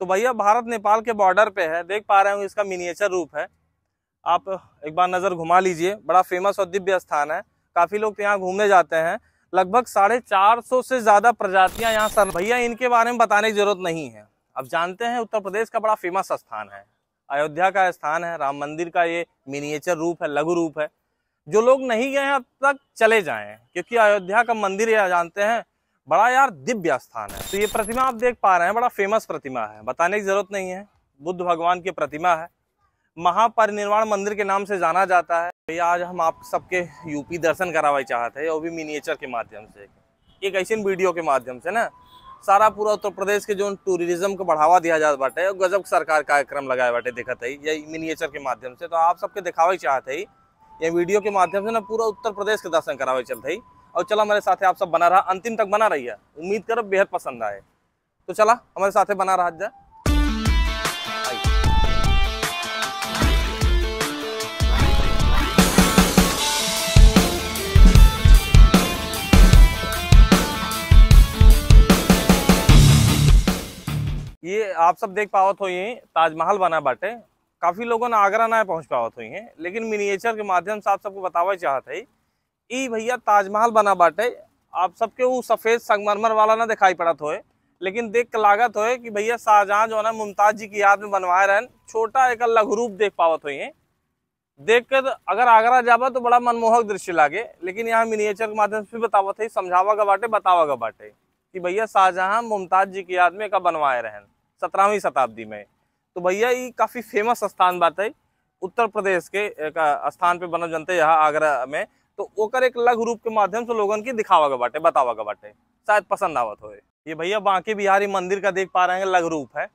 तो भैया भारत नेपाल के बॉर्डर पे है देख पा रहे होंगे इसका मिनिएचर रूप है आप एक बार नज़र घुमा लीजिए बड़ा फेमस और दिव्य स्थान है काफ़ी लोग तो यहाँ घूमने जाते हैं लगभग साढ़े चार सौ से ज़्यादा प्रजातियाँ यहाँ सर भैया इनके बारे में बताने की जरूरत नहीं है अब जानते हैं उत्तर प्रदेश का बड़ा फेमस स्थान है अयोध्या का स्थान है राम मंदिर का ये मिनिएचर रूप है लघु रूप है जो लोग नहीं गए हैं अब तक चले जाए क्योंकि अयोध्या का मंदिर यह जानते हैं बड़ा यार दिव्य स्थान है तो ये प्रतिमा आप देख पा रहे हैं बड़ा फेमस प्रतिमा है बताने की जरूरत नहीं है बुद्ध भगवान की प्रतिमा है महापरिनिर्वाण मंदिर के नाम से जाना जाता है भैया आज हम आप सबके यूपी दर्शन करावा चाहते हैं वो भी मिनिएचर के माध्यम से एक ऐसी वीडियो के माध्यम से ना सारा पूरा उत्तर प्रदेश के जो टूरिज्म को बढ़ावा दिया जा बाटे और गजब सरकार कार्यक्रम लगाए बाटे दिखाते है ये मिनिएचर के माध्यम से तो आप सबके दिखावा चाहते ही ये वीडियो के माध्यम से ना पूरा उत्तर प्रदेश के दर्शन करावे चलते ही और चला हमारे साथ आप सब बना रहा अंतिम तक बना रही है उम्मीद करो बेहद पसंद आए तो चला हमारे साथ बना रहा जा ये आप सब देख पावत हो ये ताजमहल बना बाटे काफ़ी लोगों ने आगरा ना पहुंच पावत हुई है लेकिन मिनिएचर के माध्यम से आप सबको बतावा चाहते है ई भैया ताजमहल बना बाटे आप सबके वो सफ़ेद संगमरमर वाला ना दिखाई पड़ा होए लेकिन देख के लागत हो कि भैया शाहजहाँ जो है ना मुमताज़ जी की याद में बनवाए रहन छोटा एक लघु रूप देख पावत हो देख कर तो अगर आगरा जाबा तो बड़ा मनमोहक दृश्य लागे लेकिन यहाँ मिनिएचर के माध्यम से भी बतावत है समझावा का बाटे बतावा का बाटे कि भैया शाहजहाँ मुमताज़ जी की याद में का बनवाए रहन सत्रहवीं शताब्दी में तो भैया ये काफ़ी फेमस स्थान बात है उत्तर प्रदेश के एक स्थान पे बना जनते यहाँ आगरा में तो ओकर एक लघु रूप के माध्यम से लोगन के दिखावा के बाटे बतावा के बाटे शायद पसंद आवत हो ये भैया बांके बिहारी मंदिर का देख पा रहे हैं लघु रूप है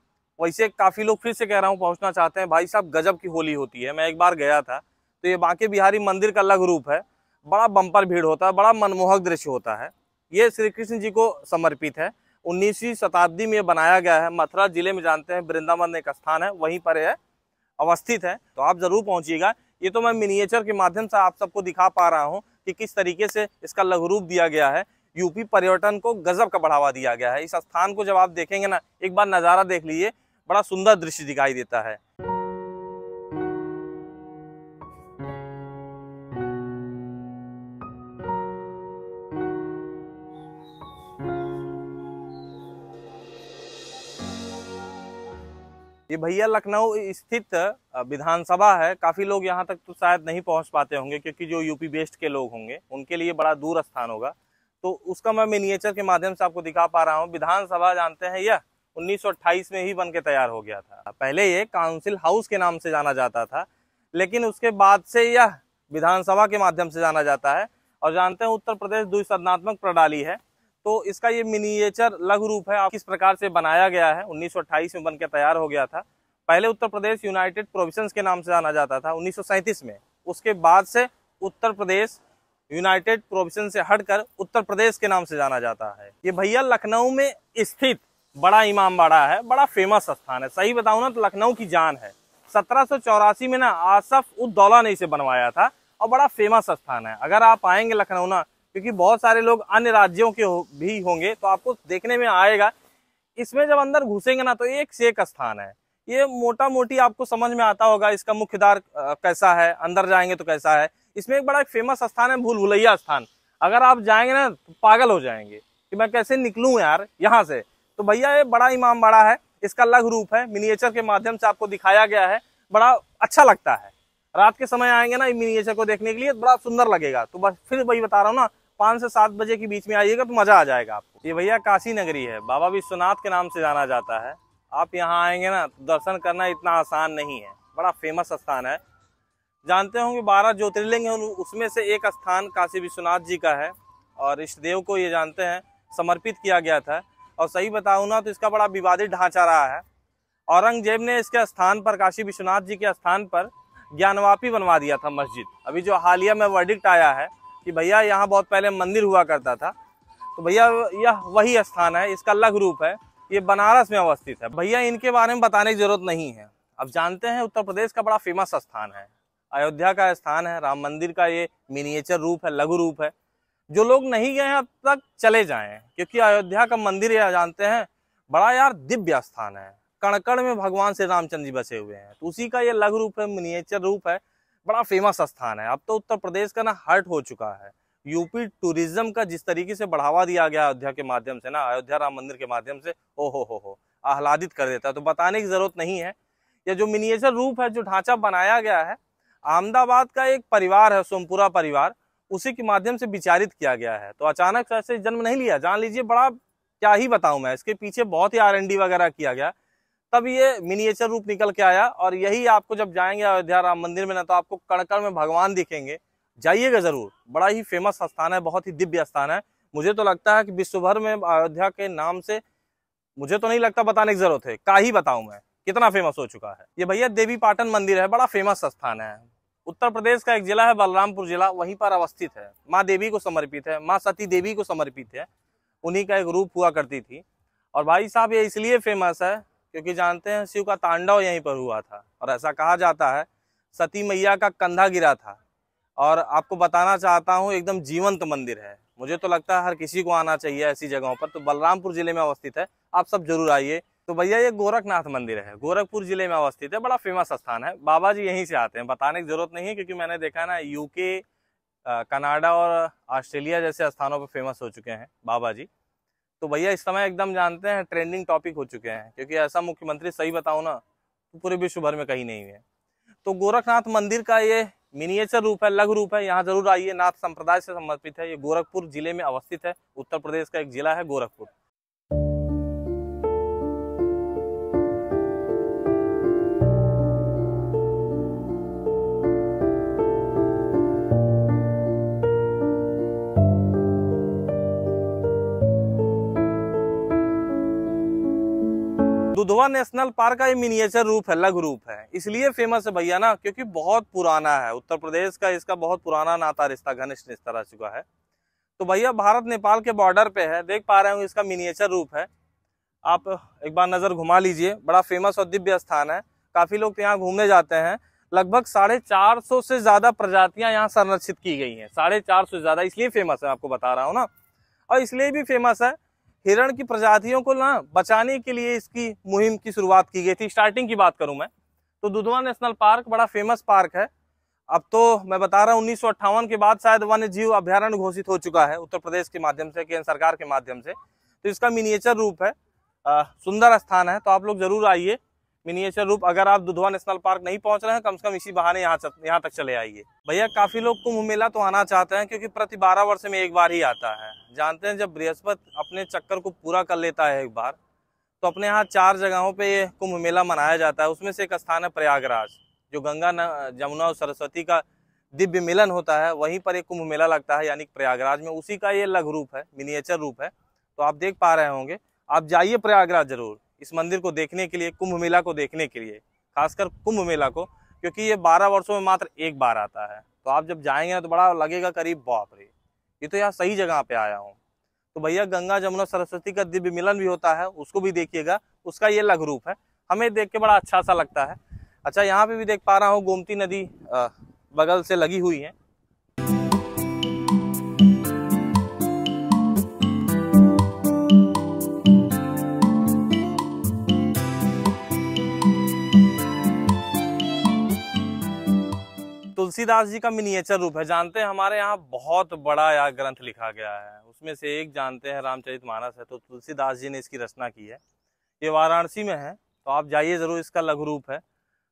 वैसे काफ़ी लोग फिर से कह रहा हूँ पहुँचना चाहते हैं भाई साहब गजब की होली होती है मैं एक बार गया था तो ये बांके बिहारी मंदिर का लघु रूप है बड़ा बम्पर भीड़ होता है बड़ा मनमोहक दृश्य होता है ये श्री कृष्ण जी को समर्पित है उन्नीसवीं शताब्दी में बनाया गया है मथुरा जिले में जानते हैं वृंदावन एक स्थान है वहीं पर यह अवस्थित है तो आप जरूर पहुंचिएगा ये तो मैं मिनिएचर के माध्यम से आप सबको दिखा पा रहा हूँ कि किस तरीके से इसका लघु रूप दिया गया है यूपी पर्यटन को गजब का बढ़ावा दिया गया है इस स्थान को जब आप देखेंगे ना एक बार नज़ारा देख लीजिए बड़ा सुंदर दृश्य दिखाई देता है ये भैया लखनऊ स्थित विधानसभा है काफ़ी लोग यहाँ तक तो शायद नहीं पहुँच पाते होंगे क्योंकि जो यूपी बेस्ड के लोग होंगे उनके लिए बड़ा दूर स्थान होगा तो उसका मैं मिनिएचर के माध्यम से आपको दिखा पा रहा हूँ विधानसभा जानते हैं यह उन्नीस में ही बन के तैयार हो गया था पहले ये काउंसिल हाउस के नाम से जाना जाता था लेकिन उसके बाद से यह विधानसभा के माध्यम से जाना जाता है और जानते हैं उत्तर प्रदेश द्विसदनात्मक प्रणाली है तो इसका ये मिनिएचर लघु रूप है किस प्रकार से बनाया गया है उन्नीस में बनकर तैयार हो गया था पहले उत्तर प्रदेश यूनाइटेड प्रोविंस के नाम से जाना जाता था उन्नीस में उसके बाद से उत्तर प्रदेश यूनाइटेड प्रोविंस से हटकर उत्तर प्रदेश के नाम से जाना जाता है ये भैया लखनऊ में स्थित बड़ा इमाम बाड़ा है बड़ा फेमस स्थान है सही बताऊँ ना तो लखनऊ की जान है सत्रह में ना आसफ उद्दौला ने इसे बनवाया था और बड़ा फेमस स्थान है अगर आप आएंगे लखनऊ ना क्योंकि बहुत सारे लोग अन्य राज्यों के हो, भी होंगे तो आपको देखने में आएगा इसमें जब अंदर घुसेंगे ना तो एक से एक स्थान है ये मोटा मोटी आपको समझ में आता होगा इसका मुख्य द्वार कैसा है अंदर जाएंगे तो कैसा है इसमें एक बड़ा फेमस स्थान है भूल भुलैया स्थान अगर आप जाएंगे ना तो पागल हो जाएंगे कि मैं कैसे निकलूं यार यहाँ से तो भैया ये बड़ा इमाम बड़ा है इसका अलग रूप है मिनिएचर के माध्यम से आपको दिखाया गया है बड़ा अच्छा लगता है रात के समय आएंगे ना मिनिएचर को देखने के लिए बड़ा सुंदर लगेगा तो बस फिर वही बता रहा हूँ ना पाँच से सात बजे के बीच में आइएगा तो मजा आ जाएगा आपको ये भैया काशी नगरी है बाबा विश्वनाथ के नाम से जाना जाता है आप यहाँ आएंगे ना तो दर्शन करना इतना आसान नहीं है बड़ा फेमस स्थान है जानते होंगे बारह ज्योतिर्लिंग हैं उसमें से एक स्थान काशी विश्वनाथ जी का है और इष्ट देव को ये जानते हैं समर्पित किया गया था और सही बताऊँ ना तो इसका बड़ा विवादित ढांचा रहा है औरंगजेब ने इसके स्थान पर काशी विश्वनाथ जी के स्थान पर ज्ञानवापी बनवा दिया था मस्जिद अभी जो हालिया में वर्डिक्ट आया है कि भैया यहाँ बहुत पहले मंदिर हुआ करता था तो भैया यह वही स्थान है इसका लघ रूप है ये बनारस में अवस्थित है भैया इनके बारे में बताने की जरूरत नहीं है अब जानते हैं उत्तर प्रदेश का बड़ा फेमस स्थान है अयोध्या का स्थान है राम मंदिर का ये मिनिएचर रूप है लघु रूप है जो लोग नहीं गए हैं अब तक चले जाएं क्योंकि अयोध्या का मंदिर यह जानते हैं बड़ा यार दिव्य स्थान है कणकण में भगवान श्री रामचंद्र जी बसे हुए हैं तो उसी का ये लघु रूप है मिनिएचर रूप है बड़ा फेमस स्थान है अब तो उत्तर प्रदेश का ना हर्ट हो चुका है यूपी टूरिज्म का जिस तरीके से बढ़ावा दिया गया अयोध्या के माध्यम से ना अयोध्या राम मंदिर के माध्यम से ओ हो हो हो आह्लादित कर देता है तो बताने की जरूरत नहीं है या जो मिनिएचर रूप है जो ढांचा बनाया गया है अहमदाबाद का एक परिवार है सोमपुरा परिवार उसी के माध्यम से विचारित किया गया है तो अचानक ऐसे जन्म नहीं लिया जान लीजिए बड़ा क्या ही बताऊं मैं इसके पीछे बहुत ही आर वगैरह किया गया तब ये मिनिएचर रूप निकल के आया और यही आपको जब जाएंगे अयोध्या राम मंदिर में ना तो आपको कड़कड़ में भगवान दिखेंगे जाइएगा ज़रूर बड़ा ही फेमस स्थान है बहुत ही दिव्य स्थान है मुझे तो लगता है कि विश्व भर में अयोध्या के नाम से मुझे तो नहीं लगता बताने की जरूरत है का ही बताऊं मैं कितना फेमस हो चुका है ये भैया देवी पाटन मंदिर है बड़ा फेमस स्थान है उत्तर प्रदेश का एक जिला है बलरामपुर जिला वहीं पर अवस्थित है माँ देवी को समर्पित है माँ सती देवी को समर्पित है उन्हीं का एक रूप हुआ करती थी और भाई साहब ये इसलिए फेमस है क्योंकि जानते हैं शिव का तांडव यहीं पर हुआ था और ऐसा कहा जाता है सती मैया का कंधा गिरा था और आपको बताना चाहता हूँ एकदम जीवंत मंदिर है मुझे तो लगता है हर किसी को आना चाहिए ऐसी जगहों पर तो बलरामपुर जिले में अवस्थित है आप सब जरूर आइए तो भैया ये गोरखनाथ मंदिर है गोरखपुर जिले में अवस्थित है बड़ा फेमस स्थान है बाबा जी यहीं से आते हैं बताने की जरूरत नहीं है क्योंकि मैंने देखा ना यूके कनाडा और ऑस्ट्रेलिया जैसे स्थानों पर फेमस हो चुके हैं बाबा जी तो भैया इस समय एकदम जानते हैं ट्रेंडिंग टॉपिक हो चुके हैं क्योंकि ऐसा मुख्यमंत्री सही बताऊँ ना तो पूरे विश्व भर में कहीं नहीं है तो गोरखनाथ मंदिर का ये मिनिएचर रूप है लघु रूप है यहाँ जरूर आइए नाथ संप्रदाय से समर्पित है ये गोरखपुर जिले में अवस्थित है उत्तर प्रदेश का एक जिला है गोरखपुर दुधवा नेशनल पार्क का ये मिनिएचर रूप है लघ रूप है इसलिए फेमस है भैया ना क्योंकि बहुत पुराना है उत्तर प्रदेश का इसका बहुत पुराना नाता रिश्ता घनिष्ठ रिश्ता रह चुका है तो भैया भारत नेपाल के बॉर्डर पे है देख पा रहे हो इसका मिनिएचर रूप है आप एक बार नज़र घुमा लीजिए बड़ा फेमस और दिव्य स्थान है काफ़ी लोग तो यहाँ घूमने जाते हैं लगभग साढ़े चार सौ से ज़्यादा प्रजातियां यहाँ संरक्षित की गई हैं साढ़े चार सौ से ज़्यादा इसलिए फेमस है आपको बता रहा हूँ ना और इसलिए भी फेमस है हिरण की प्रजातियों को ना बचाने के लिए इसकी मुहिम की शुरुआत की गई थी स्टार्टिंग की बात करूं मैं तो दुधवा नेशनल पार्क बड़ा फेमस पार्क है अब तो मैं बता रहा हूँ उन्नीस के बाद शायद वन्य जीव अभ्यारण्य घोषित हो चुका है उत्तर प्रदेश के माध्यम से केंद्र सरकार के माध्यम से तो इसका मिनिएचर रूप है सुंदर स्थान है तो आप लोग जरूर आइए मिनिएचर रूप अगर आप दुधवा नेशनल पार्क नहीं पहुंच रहे हैं कम से कम इसी बहाने यहाँ यहाँ तक चले आइए भैया काफी लोग कुंभ मेला तो आना चाहते हैं क्योंकि प्रति बारह वर्ष में एक बार ही आता है जानते हैं जब बृहस्पति अपने चक्कर को पूरा कर लेता है एक बार तो अपने यहाँ चार जगहों पर ये कुंभ मेला मनाया जाता है उसमें से एक स्थान है प्रयागराज जो गंगा जमुना और सरस्वती का दिव्य मिलन होता है वहीं पर एक कुंभ मेला लगता है यानी प्रयागराज में उसी का ये लघु रूप है मिनिएचर रूप है तो आप देख पा रहे होंगे आप जाइए प्रयागराज जरूर इस मंदिर को देखने के लिए कुंभ मेला को देखने के लिए खासकर कुंभ मेला को क्योंकि ये बारह वर्षों में मात्र एक बार आता है तो आप जब जाएंगे ना तो बड़ा लगेगा करीब बाप रे ये तो यहाँ सही जगह पे आया हूँ तो भैया गंगा जमुना सरस्वती का दिव्य मिलन भी होता है उसको भी देखिएगा उसका ये लघ रूप है हमें देख के बड़ा अच्छा सा लगता है अच्छा यहाँ पे भी देख पा रहा हूँ गोमती नदी बगल से लगी हुई है तुलसीदास जी का मिनिएचर रूप है जानते हैं हमारे यहाँ बहुत बड़ा यह ग्रंथ लिखा गया है उसमें से एक जानते हैं रामचरित मानस है तो तुलसीदास जी ने इसकी रचना की है ये वाराणसी में है तो आप जाइए ज़रूर इसका लघु रूप है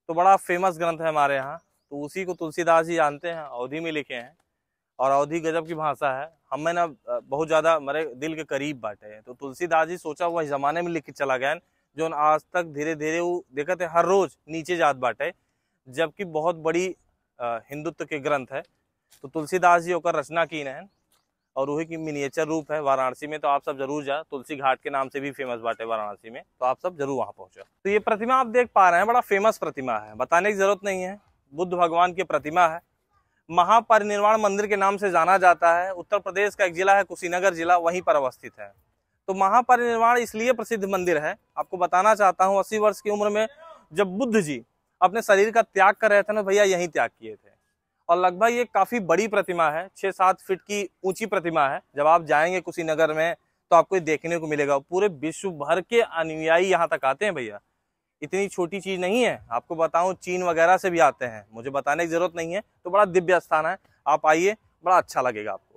तो बड़ा फेमस ग्रंथ है हमारे यहाँ तो उसी को तुलसीदास जी जानते हैं अवधि में लिखे हैं और अवधि गजब की भाषा है हम ना बहुत ज़्यादा मेरे दिल के करीब बांटे हैं तो तुलसीदास जी सोचा हुआ ज़माने में लिख के चला गया जो आज तक धीरे धीरे वो देखते हर रोज नीचे जात बांटे जबकि बहुत बड़ी हिंदुत्व के ग्रंथ है तो तुलसीदास जी होकर रचना की इन्हें और वही की मिनिएचर रूप है वाराणसी में तो आप सब जरूर जाए तुलसी घाट के नाम से भी फेमस बाटे वाराणसी में तो आप सब जरूर वहाँ पहुँचो तो ये प्रतिमा आप देख पा रहे हैं बड़ा फेमस प्रतिमा है बताने की जरूरत नहीं है बुद्ध भगवान की प्रतिमा है महापरिनिर्वाण मंदिर के नाम से जाना जाता है उत्तर प्रदेश का एक जिला है कुशीनगर जिला वहीं पर अवस्थित है तो महापरिनिर्वाण इसलिए प्रसिद्ध मंदिर है आपको बताना चाहता हूँ अस्सी वर्ष की उम्र में जब बुद्ध जी अपने शरीर का त्याग कर रहे थे ना भैया यहीं त्याग किए थे और लगभग ये काफ़ी बड़ी प्रतिमा है छः सात फीट की ऊंची प्रतिमा है जब आप जाएंगे नगर में तो आपको ये देखने को मिलेगा पूरे विश्व भर के अनुयायी यहाँ तक आते हैं भैया इतनी छोटी चीज़ नहीं है आपको बताऊँ चीन वगैरह से भी आते हैं मुझे बताने की ज़रूरत नहीं है तो बड़ा दिव्य स्थान है आप आइए बड़ा अच्छा लगेगा आपको